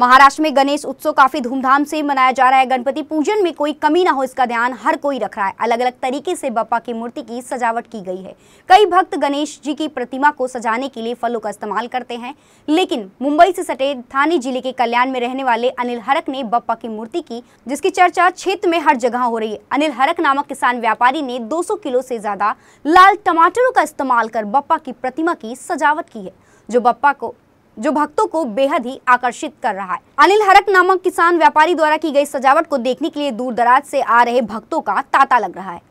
महाराष्ट्र में गणेश उत्सव काफी धूमधाम से मनाया जा रहा है गणपति पूजन में कोई कमी ना हो इसका ध्यान हर कोई रख रहा है अलग अलग तरीके से बप्पा की मूर्ति की सजावट की गई है कई भक्त गणेश जी की प्रतिमा को सजाने के लिए फलों का इस्तेमाल करते हैं लेकिन मुंबई से सटे थाने जिले के कल्याण में रहने वाले अनिल हरक ने बप्पा की मूर्ति की जिसकी चर्चा क्षेत्र में हर जगह हो रही है अनिल हरक नामक किसान व्यापारी ने दो किलो से ज्यादा लाल टमाटरों का इस्तेमाल कर बप्पा की प्रतिमा की सजावट की है जो बप्पा को जो भक्तों को बेहद ही आकर्षित कर रहा है अनिल हरक नामक किसान व्यापारी द्वारा की गई सजावट को देखने के लिए दूर दराज से आ रहे भक्तों का तांता लग रहा है